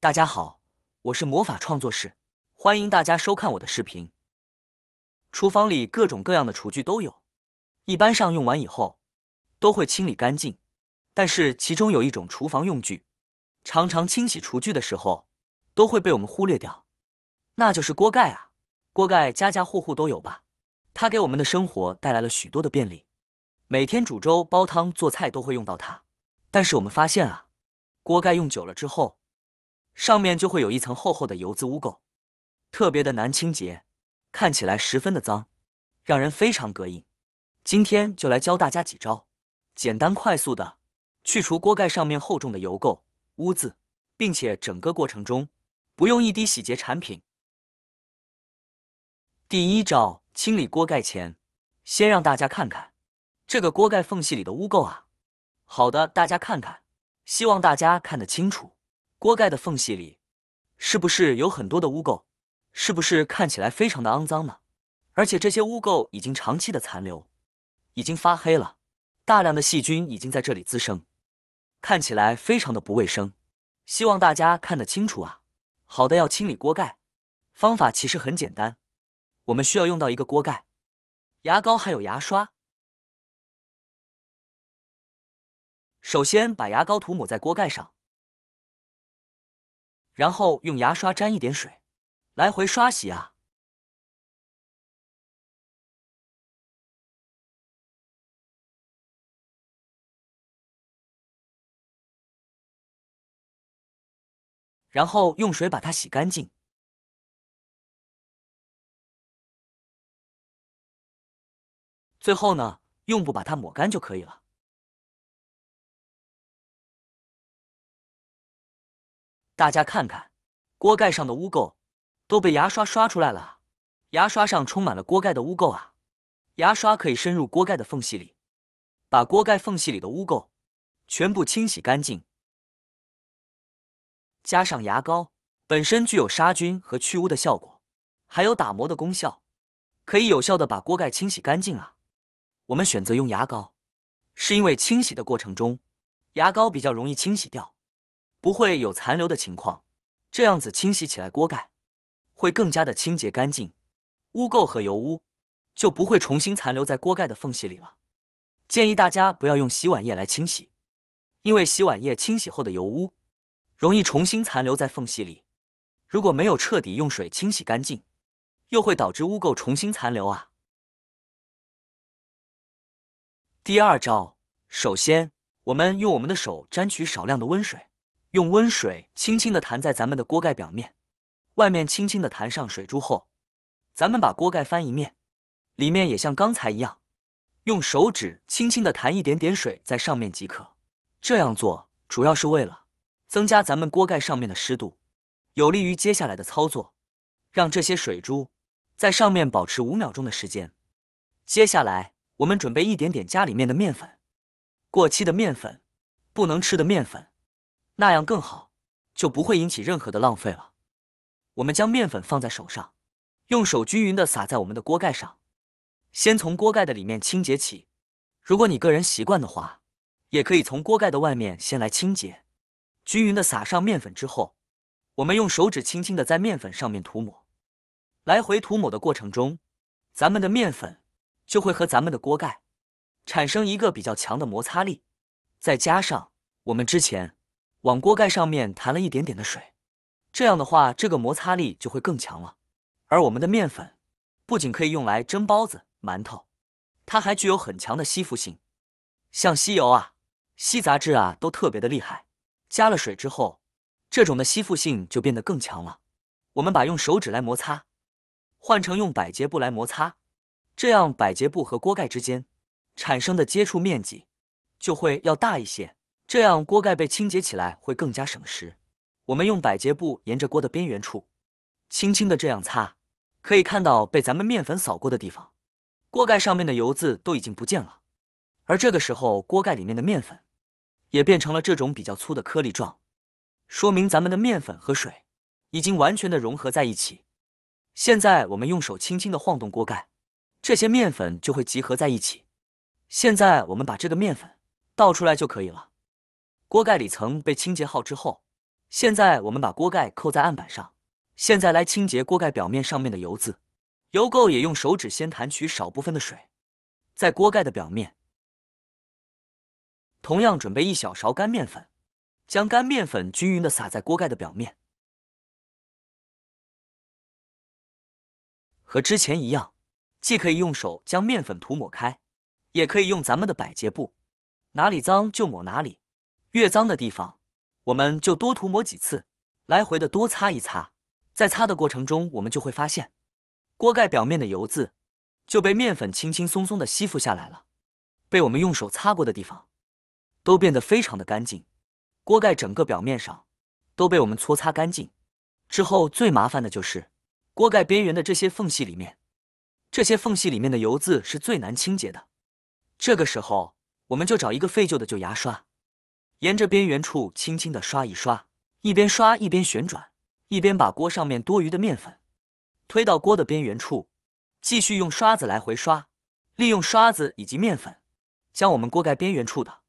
大家好，我是魔法创作室，欢迎大家收看我的视频。厨房里各种各样的厨具都有，一般上用完以后都会清理干净，但是其中有一种厨房用具，常常清洗厨具的时候都会被我们忽略掉，那就是锅盖啊。锅盖家家户户都有吧？它给我们的生活带来了许多的便利，每天煮粥、煲汤、做菜都会用到它。但是我们发现啊，锅盖用久了之后。上面就会有一层厚厚的油渍污垢，特别的难清洁，看起来十分的脏，让人非常膈应。今天就来教大家几招，简单快速的去除锅盖上面厚重的油垢污渍，并且整个过程中不用一滴洗洁产品。第一招，清理锅盖前，先让大家看看这个锅盖缝隙里的污垢啊。好的，大家看看，希望大家看得清楚。锅盖的缝隙里，是不是有很多的污垢？是不是看起来非常的肮脏呢？而且这些污垢已经长期的残留，已经发黑了，大量的细菌已经在这里滋生，看起来非常的不卫生。希望大家看得清楚啊！好的，要清理锅盖，方法其实很简单，我们需要用到一个锅盖、牙膏还有牙刷。首先把牙膏涂抹在锅盖上。然后用牙刷沾一点水，来回刷洗啊。然后用水把它洗干净。最后呢，用布把它抹干就可以了。大家看看，锅盖上的污垢都被牙刷刷出来了，牙刷上充满了锅盖的污垢啊。牙刷可以深入锅盖的缝隙里，把锅盖缝隙里的污垢全部清洗干净。加上牙膏本身具有杀菌和去污的效果，还有打磨的功效，可以有效的把锅盖清洗干净啊。我们选择用牙膏，是因为清洗的过程中，牙膏比较容易清洗掉。不会有残留的情况，这样子清洗起来锅盖会更加的清洁干净，污垢和油污就不会重新残留在锅盖的缝隙里了。建议大家不要用洗碗液来清洗，因为洗碗液清洗后的油污容易重新残留在缝隙里，如果没有彻底用水清洗干净，又会导致污垢重新残留啊。第二招，首先我们用我们的手沾取少量的温水。用温水轻轻地弹在咱们的锅盖表面，外面轻轻地弹上水珠后，咱们把锅盖翻一面，里面也像刚才一样，用手指轻轻地弹一点点水在上面即可。这样做主要是为了增加咱们锅盖上面的湿度，有利于接下来的操作，让这些水珠在上面保持五秒钟的时间。接下来我们准备一点点家里面的面粉，过期的面粉，不能吃的面粉。那样更好，就不会引起任何的浪费了。我们将面粉放在手上，用手均匀的撒在我们的锅盖上，先从锅盖的里面清洁起。如果你个人习惯的话，也可以从锅盖的外面先来清洁。均匀的撒上面粉之后，我们用手指轻轻的在面粉上面涂抹，来回涂抹的过程中，咱们的面粉就会和咱们的锅盖产生一个比较强的摩擦力，再加上我们之前。往锅盖上面弹了一点点的水，这样的话，这个摩擦力就会更强了。而我们的面粉不仅可以用来蒸包子、馒头，它还具有很强的吸附性，像吸油啊、吸杂质啊，都特别的厉害。加了水之后，这种的吸附性就变得更强了。我们把用手指来摩擦换成用百洁布来摩擦，这样百洁布和锅盖之间产生的接触面积就会要大一些。这样锅盖被清洁起来会更加省时。我们用百洁布沿着锅的边缘处，轻轻的这样擦，可以看到被咱们面粉扫过的地方，锅盖上面的油渍都已经不见了。而这个时候，锅盖里面的面粉，也变成了这种比较粗的颗粒状，说明咱们的面粉和水已经完全的融合在一起。现在我们用手轻轻的晃动锅盖，这些面粉就会集合在一起。现在我们把这个面粉倒出来就可以了。锅盖里层被清洁好之后，现在我们把锅盖扣在案板上。现在来清洁锅盖表面上面的油渍、油垢，也用手指先弹取少部分的水，在锅盖的表面。同样准备一小勺干面粉，将干面粉均匀的撒在锅盖的表面。和之前一样，既可以用手将面粉涂抹开，也可以用咱们的百洁布，哪里脏就抹哪里。越脏的地方，我们就多涂抹几次，来回的多擦一擦。在擦的过程中，我们就会发现，锅盖表面的油渍就被面粉轻轻松松的吸附下来了。被我们用手擦过的地方，都变得非常的干净。锅盖整个表面上都被我们搓擦干净。之后最麻烦的就是锅盖边缘的这些缝隙里面，这些缝隙里面的油渍是最难清洁的。这个时候，我们就找一个废旧的旧牙刷。沿着边缘处轻轻地刷一刷，一边刷一边旋转，一边把锅上面多余的面粉推到锅的边缘处，继续用刷子来回刷，利用刷子以及面粉，将我们锅盖边缘处的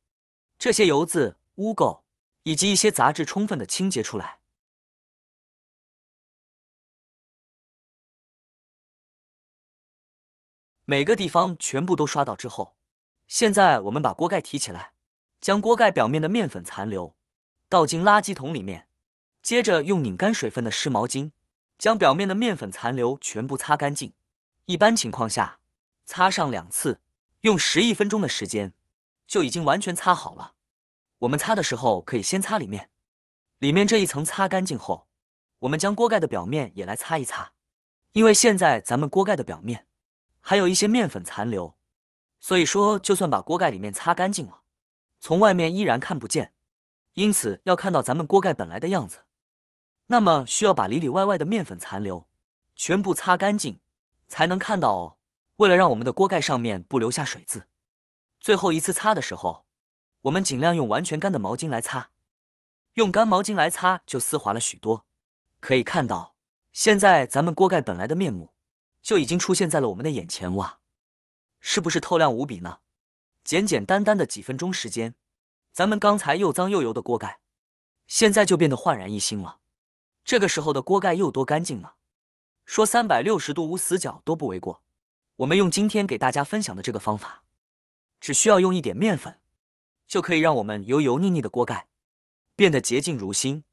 这些油渍、污垢以及一些杂质充分的清洁出来。每个地方全部都刷到之后，现在我们把锅盖提起来。将锅盖表面的面粉残留倒进垃圾桶里面，接着用拧干水分的湿毛巾将表面的面粉残留全部擦干净。一般情况下，擦上两次，用十一分钟的时间就已经完全擦好了。我们擦的时候可以先擦里面，里面这一层擦干净后，我们将锅盖的表面也来擦一擦。因为现在咱们锅盖的表面还有一些面粉残留，所以说就算把锅盖里面擦干净了。从外面依然看不见，因此要看到咱们锅盖本来的样子，那么需要把里里外外的面粉残留全部擦干净，才能看到。哦。为了让我们的锅盖上面不留下水渍，最后一次擦的时候，我们尽量用完全干的毛巾来擦。用干毛巾来擦就丝滑了许多。可以看到，现在咱们锅盖本来的面目就已经出现在了我们的眼前哇，是不是透亮无比呢？简简单单的几分钟时间，咱们刚才又脏又油的锅盖，现在就变得焕然一新了。这个时候的锅盖又多干净呢？说三百六十度无死角都不为过。我们用今天给大家分享的这个方法，只需要用一点面粉，就可以让我们油油腻腻的锅盖变得洁净如新。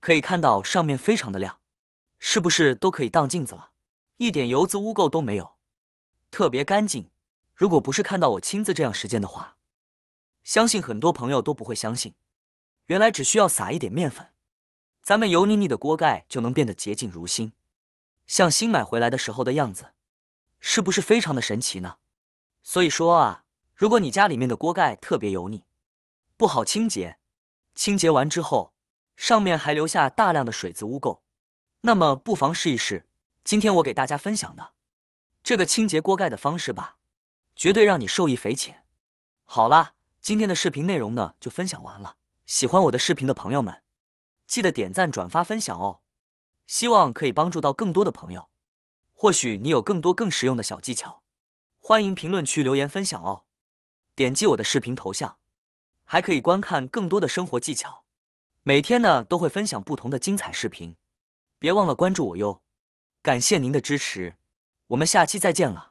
可以看到上面非常的亮，是不是都可以当镜子了？一点油渍污垢都没有，特别干净。如果不是看到我亲自这样实践的话，相信很多朋友都不会相信。原来只需要撒一点面粉，咱们油腻腻的锅盖就能变得洁净如新，像新买回来的时候的样子，是不是非常的神奇呢？所以说啊，如果你家里面的锅盖特别油腻，不好清洁，清洁完之后上面还留下大量的水渍污垢，那么不妨试一试今天我给大家分享的这个清洁锅盖的方式吧。绝对让你受益匪浅。好啦，今天的视频内容呢就分享完了。喜欢我的视频的朋友们，记得点赞、转发、分享哦。希望可以帮助到更多的朋友。或许你有更多更实用的小技巧，欢迎评论区留言分享哦。点击我的视频头像，还可以观看更多的生活技巧。每天呢都会分享不同的精彩视频，别忘了关注我哟。感谢您的支持，我们下期再见了。